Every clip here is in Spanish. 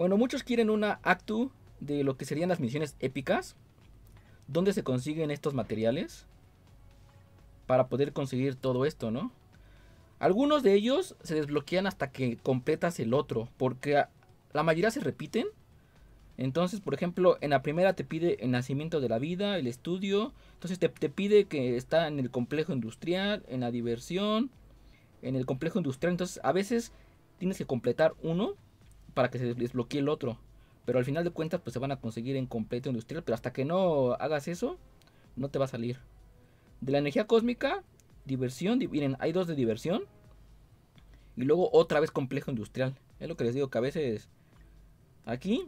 Bueno, muchos quieren una actu de lo que serían las misiones épicas. ¿Dónde se consiguen estos materiales? Para poder conseguir todo esto, ¿no? Algunos de ellos se desbloquean hasta que completas el otro, porque la mayoría se repiten. Entonces, por ejemplo, en la primera te pide el nacimiento de la vida, el estudio. Entonces te, te pide que está en el complejo industrial, en la diversión, en el complejo industrial. Entonces, a veces tienes que completar uno para que se desbloquee el otro. Pero al final de cuentas, pues se van a conseguir en completo industrial. Pero hasta que no hagas eso, no te va a salir. De la energía cósmica, diversión. miren, hay dos de diversión. Y luego otra vez complejo industrial. Es lo que les digo que a veces aquí,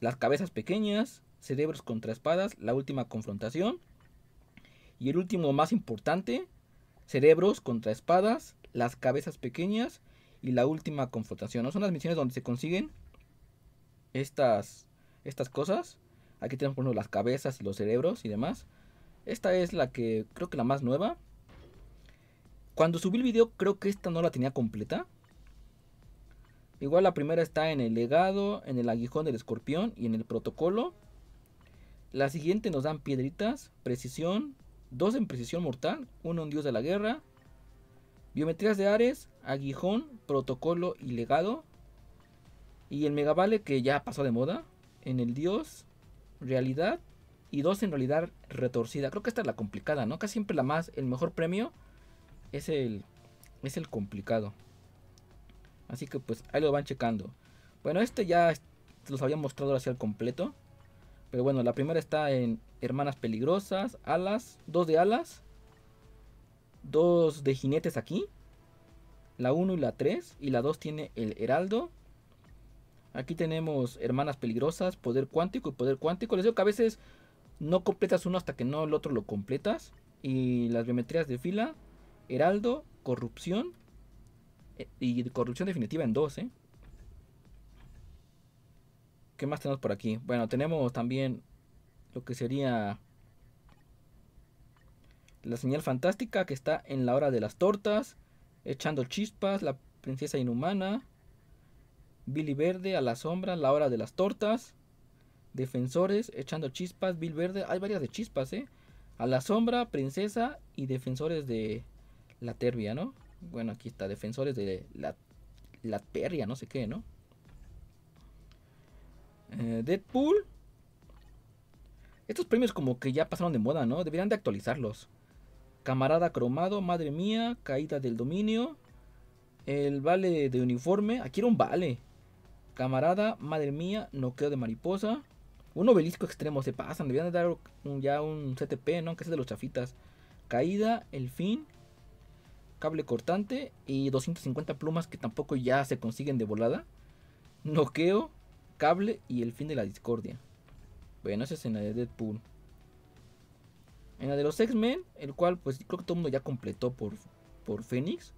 las cabezas pequeñas, cerebros contra espadas, la última confrontación. Y el último más importante, cerebros contra espadas, las cabezas pequeñas y la última confrontación. Son las misiones donde se consiguen estas, estas cosas. Aquí tenemos por las cabezas y los cerebros y demás. Esta es la que creo que la más nueva. Cuando subí el video creo que esta no la tenía completa. Igual la primera está en el legado, en el aguijón del escorpión y en el protocolo. La siguiente nos dan piedritas, precisión, dos en precisión mortal, uno en dios de la guerra, Biometrías de Ares, Aguijón, Protocolo y Legado. Y el Megavale que ya pasó de moda. En el Dios, Realidad y dos en realidad retorcida. Creo que esta es la complicada, ¿no? Casi siempre la más, el mejor premio es el, es el complicado. Así que pues ahí lo van checando. Bueno, este ya los había mostrado hacia el completo. Pero bueno, la primera está en Hermanas Peligrosas, Alas, dos de Alas, dos de jinetes aquí. La 1 y la 3. Y la 2 tiene el heraldo. Aquí tenemos hermanas peligrosas, poder cuántico y poder cuántico. Les digo que a veces no completas uno hasta que no el otro lo completas. Y las biometrías de fila, heraldo, corrupción. Eh, y corrupción definitiva en 2, ¿eh? ¿Qué más tenemos por aquí? Bueno, tenemos también lo que sería la señal fantástica que está en la hora de las tortas, echando chispas, la princesa inhumana, Billy Verde a la sombra, la hora de las tortas, defensores echando chispas, Bill Verde, hay varias de chispas, ¿eh? A la sombra, princesa y defensores de la terbia, ¿no? Bueno, aquí está, defensores de la, la no sé qué, ¿no? Eh, Deadpool. Estos premios como que ya pasaron de moda, ¿no? Deberían de actualizarlos. Camarada cromado, madre mía, caída del dominio. El vale de uniforme, aquí era un vale. Camarada, madre mía, noqueo de mariposa. Un obelisco extremo, se pasan, debían dar ya un CTP, ¿no? Que es de los chafitas. Caída, el fin, cable cortante y 250 plumas que tampoco ya se consiguen de volada. Noqueo, cable y el fin de la discordia. Bueno, esa escena de Deadpool. En la de los X-Men, el cual pues creo que todo el mundo ya completó por, por Fénix.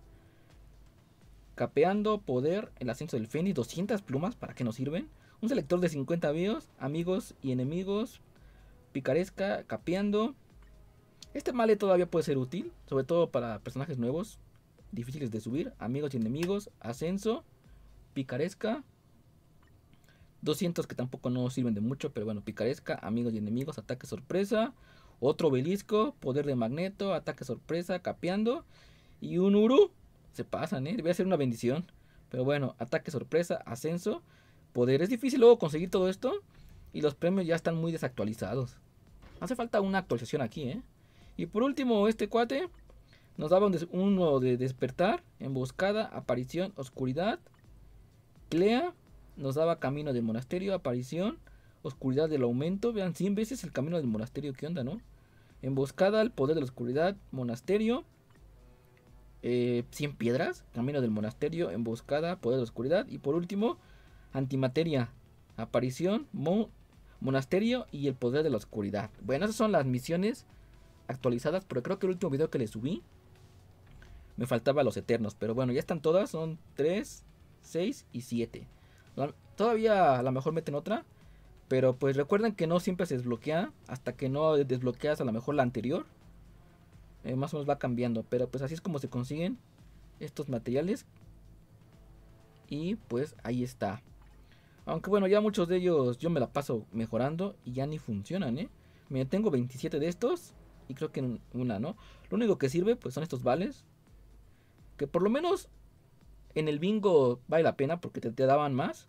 Capeando poder, el ascenso del Fénix, 200 plumas, ¿para qué nos sirven? Un selector de 50 videos, amigos y enemigos, picaresca, capeando. Este male todavía puede ser útil, sobre todo para personajes nuevos, difíciles de subir, amigos y enemigos, ascenso, picaresca, 200 que tampoco no sirven de mucho, pero bueno, picaresca, amigos y enemigos, ataque sorpresa, otro obelisco, poder de magneto, ataque sorpresa, capeando. Y un Uru. Se pasan, ¿eh? Debe ser una bendición. Pero bueno, ataque sorpresa, ascenso, poder. Es difícil luego conseguir todo esto. Y los premios ya están muy desactualizados. Hace falta una actualización aquí, ¿eh? Y por último, este cuate nos daba un uno de despertar, emboscada, aparición, oscuridad. Clea nos daba camino del monasterio, aparición, Oscuridad del aumento. Vean, 100 veces el camino del monasterio. ¿Qué onda, no? Emboscada, el poder de la oscuridad, monasterio. 100 eh, piedras, camino del monasterio, emboscada, poder de la oscuridad. Y por último, antimateria, aparición, monasterio y el poder de la oscuridad. Bueno, esas son las misiones actualizadas, pero creo que el último video que le subí me faltaba los eternos. Pero bueno, ya están todas, son 3, 6 y 7. Todavía a lo mejor meten otra, pero pues recuerden que no siempre se desbloquea. Hasta que no desbloqueas a lo mejor la anterior. Eh, más o menos va cambiando. Pero pues así es como se consiguen estos materiales. Y pues ahí está. Aunque bueno, ya muchos de ellos yo me la paso mejorando y ya ni funcionan, ¿eh? tengo 27 de estos y creo que una, ¿no? Lo único que sirve pues son estos vales. Que por lo menos en el bingo vale la pena porque te daban más.